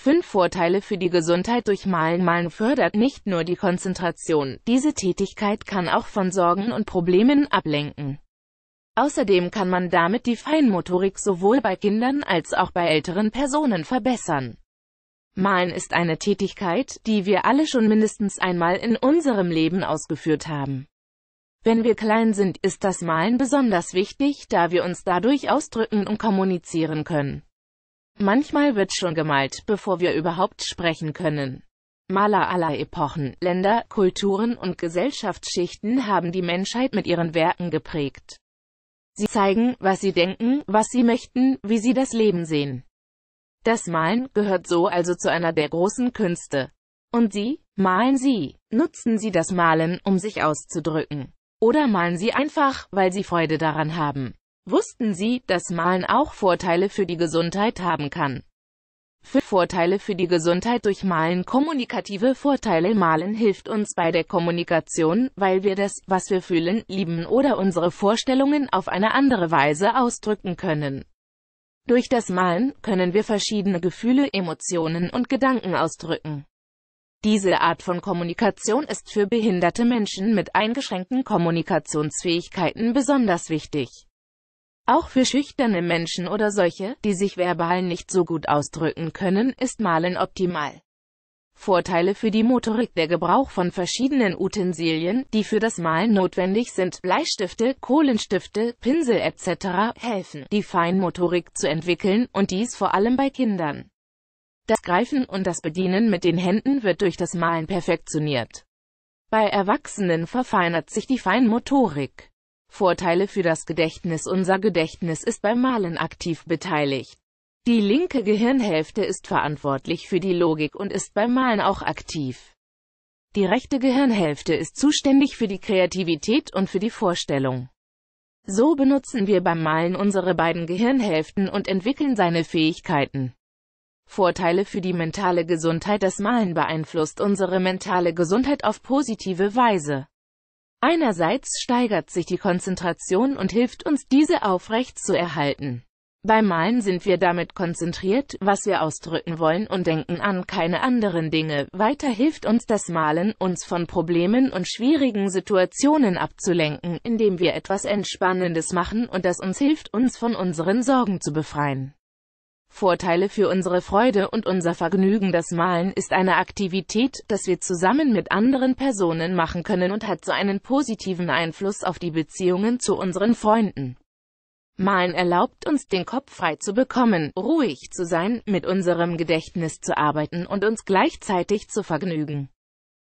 Fünf Vorteile für die Gesundheit durch Malen Malen fördert nicht nur die Konzentration, diese Tätigkeit kann auch von Sorgen und Problemen ablenken. Außerdem kann man damit die Feinmotorik sowohl bei Kindern als auch bei älteren Personen verbessern. Malen ist eine Tätigkeit, die wir alle schon mindestens einmal in unserem Leben ausgeführt haben. Wenn wir klein sind, ist das Malen besonders wichtig, da wir uns dadurch ausdrücken und kommunizieren können. Manchmal wird schon gemalt, bevor wir überhaupt sprechen können. Maler aller Epochen, Länder, Kulturen und Gesellschaftsschichten haben die Menschheit mit ihren Werken geprägt. Sie zeigen, was sie denken, was sie möchten, wie sie das Leben sehen. Das Malen gehört so also zu einer der großen Künste. Und Sie? Malen Sie. Nutzen Sie das Malen, um sich auszudrücken. Oder malen Sie einfach, weil Sie Freude daran haben wussten sie, dass Malen auch Vorteile für die Gesundheit haben kann. Für Vorteile für die Gesundheit durch Malen Kommunikative Vorteile Malen hilft uns bei der Kommunikation, weil wir das, was wir fühlen, lieben oder unsere Vorstellungen auf eine andere Weise ausdrücken können. Durch das Malen können wir verschiedene Gefühle, Emotionen und Gedanken ausdrücken. Diese Art von Kommunikation ist für behinderte Menschen mit eingeschränkten Kommunikationsfähigkeiten besonders wichtig. Auch für schüchterne Menschen oder solche, die sich verbal nicht so gut ausdrücken können, ist Malen optimal. Vorteile für die Motorik Der Gebrauch von verschiedenen Utensilien, die für das Malen notwendig sind, Bleistifte, Kohlenstifte, Pinsel etc., helfen, die Feinmotorik zu entwickeln, und dies vor allem bei Kindern. Das Greifen und das Bedienen mit den Händen wird durch das Malen perfektioniert. Bei Erwachsenen verfeinert sich die Feinmotorik. Vorteile für das Gedächtnis Unser Gedächtnis ist beim Malen aktiv beteiligt. Die linke Gehirnhälfte ist verantwortlich für die Logik und ist beim Malen auch aktiv. Die rechte Gehirnhälfte ist zuständig für die Kreativität und für die Vorstellung. So benutzen wir beim Malen unsere beiden Gehirnhälften und entwickeln seine Fähigkeiten. Vorteile für die mentale Gesundheit Das Malen beeinflusst unsere mentale Gesundheit auf positive Weise. Einerseits steigert sich die Konzentration und hilft uns, diese aufrecht zu erhalten. Beim Malen sind wir damit konzentriert, was wir ausdrücken wollen und denken an keine anderen Dinge. Weiter hilft uns das Malen, uns von Problemen und schwierigen Situationen abzulenken, indem wir etwas Entspannendes machen und das uns hilft, uns von unseren Sorgen zu befreien. Vorteile für unsere Freude und unser Vergnügen. Das Malen ist eine Aktivität, das wir zusammen mit anderen Personen machen können und hat so einen positiven Einfluss auf die Beziehungen zu unseren Freunden. Malen erlaubt uns, den Kopf frei zu bekommen, ruhig zu sein, mit unserem Gedächtnis zu arbeiten und uns gleichzeitig zu vergnügen.